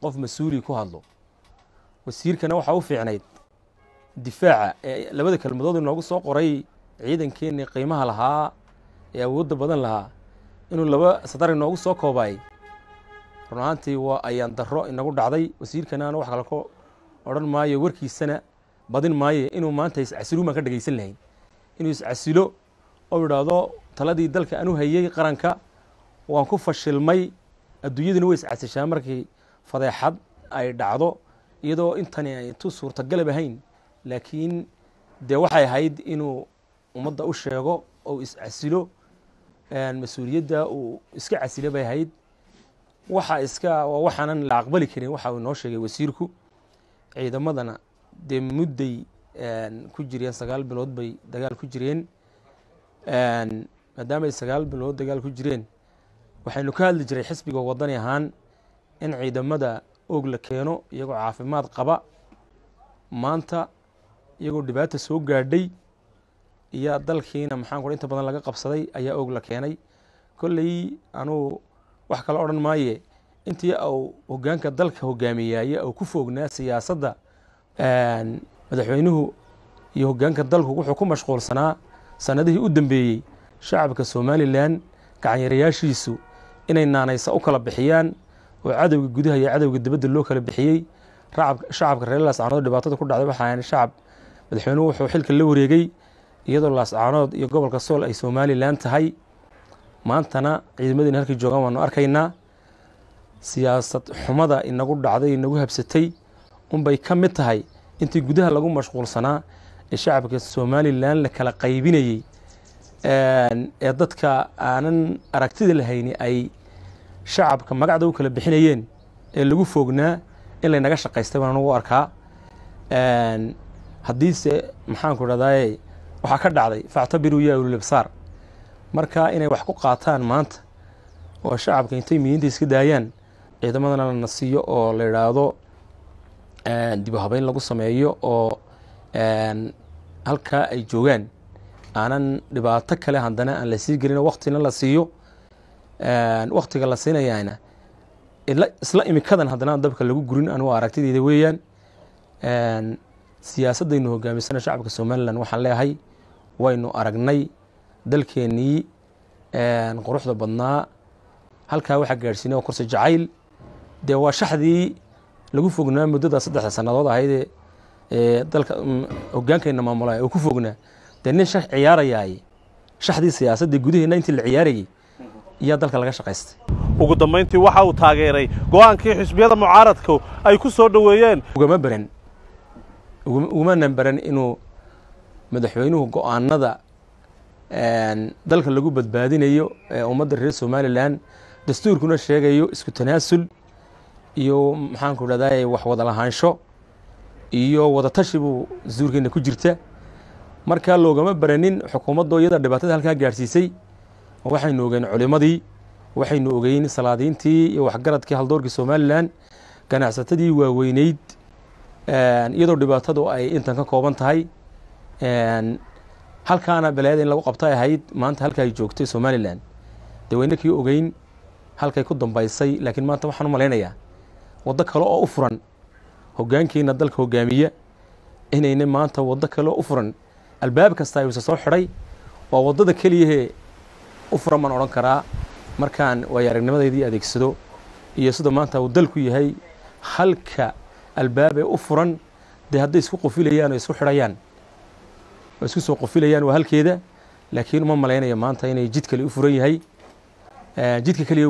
qof mas-uuli ku hadlo wasiirkana waxaa u fiicnayd difaaca ee labada kelmadood inoogu soo qoray ciidankeennii qiimaha lahaa ee awoodda badan lahaa inuu laba sadar inoogu soo koobaayay run ahaantii waa ayaan darro inagu dhacday wasiirkana anu wax kale ku odhan maayo warkiisana badin maayo inuu maanta iscasilu baan ka dhegaysan lahayn inuu iscasilo oo idhaahdo taladii dalka anu hayay qaranka waan ku fashilmay adduunyaduna way iscasishaa markii fadeexad ay dhacdo iyadoo intani aytu suurtagalab ahayn laakiin dee waxay ahayd inuu ummadda u sheego ou iscasilo mas-uuliyadda uu iska casilo bay ahayd waxa iska waxaanan la aqbali karin waxa uu inoo sheegay wasiirku ciidamadana dee mudday ku jireen sagaal bilood bay dagaal ku jireen maadaamay sagaal bilood dagaal ku jireen waxaynu ka hadli jiray xisbiga wadani ahaan in ciidamada oog la keeno iyagoo caafimaad qaba maanta iyagoo dhibaata soo gaadhay iyo dalkiina maxaan ku inta badan laga qabsaday ayaa oog la keenay kolley anuu wax kale odhan maaye intii au hogaanka dalka hogaamiyaye au ku foognaa siyaasadda madaxweynuhu iyo hogaanka dalku wuxuu ku mashquulsanaa sanadihii u dambeeyey shacabka somalilan gacanyarayaashiisu inay naanaysa u kala bixiyaan oo cadowga gudaha iyo cadowga dibadda loo kala bixiyey shacabka reer laascaanood dhibaatada ku dhacday waxaa ahan shacab madaxweynuhu wuxuu xilka la wareegay iyadoo laascaanood iyo gobolka sool ay somalilan tahay maantana ciidamadiin halkii joogaan waanu arkaynaa siyaasad xumada inagu dhacday inagu habsatay unbay ka mid tahay intii gudaha lagu mashquulsanaa ee shacabka somalilan la kala qaybinayey ee dadka aanan aragtida lahayni ay shacabka magacda u kala bixinayeen ee lagu foognaa in laynaga shaqaystay baan anugu arkaa haddiise maxaanku dhahdaye waxaa ka dhacday factabiruu yaa ululabsaar marka inay wax ku qaataan maanta oo shacabka intay miyinta iska daayaan ciidamadana la nasiiyo oo la yidhaahdo dibu lagu sameeyo oo halkaa ay joogaan aanan dhibaato kale haddana aan la sii gelin oo waqtina la siiyo waktiga la siinayana isla imikadan haddana dabka lagu gurin anugu aragtideeda weeyaan siyaasadaynu hogaamisana shacabka somalilan waxaan leeahay waynu aragnay dalkeennii quruxda badnaa halkaa waxaa gaadhsiinay waa korse jacayl dee waa shaxdii lagu fognaa muddada saddexda sannadood ahaydee dalka mm, hogaankeenna maamulaya oo ku fognaa dee nin shax ciyaarayaay shaxdii siyaasadda gudaheena intii la ciyaarayay iyo dalka laga shaqaystay ugu dambayntii waxa uu taageeray go'aankii xisbiyada mucaaradku ay ku soo dhoweeyeen ugama baran ugumanan baran inuu madaxweynuhu go'aanada dalka lagu badbaadinayo ee ummadda reer somalilan dastuurkuna sheegayo isku tanaasul iyo maxaanku dhahday wax wada lahaansho iyo wadatashi buu ku jirta markaa loogama baranin xukuumaddo iyada dhibaatada halkaa gaadhsiisay waxaynu ogeyn culimadii waxaynu ogeyn salaadiintii iyo waxgaradkii haldoorkii somalilan ganacsatadii waaweyneyd iyadoo dhibaatadu ay intan ka kooban tahay halkaana balaayada in lagu qabta ahayd maanta halka ay joogtay somalilan dee wayna kii ogeyn halkay ku dambaysay laakiin maanta waxaan u malaynayaa waddo kale oo u furan hoggaankiina dalka hoggaamiya inayna maanta waddo kale oo u furan albaab kasta ayuusa soo xidhay waa waddada keliyahee u furan baan odhan karaa markaan waayo aragnimadeydii adeegsado iyo siduu maanta uu dalku yahay halka albaab ee u furan dee hadday isku qofilayaan oo isku xidhayaan oo isku soo qofilayaan waa halkeeda laakiin uma malaynayo maanta inay jid kale u furan yahay jidka keliya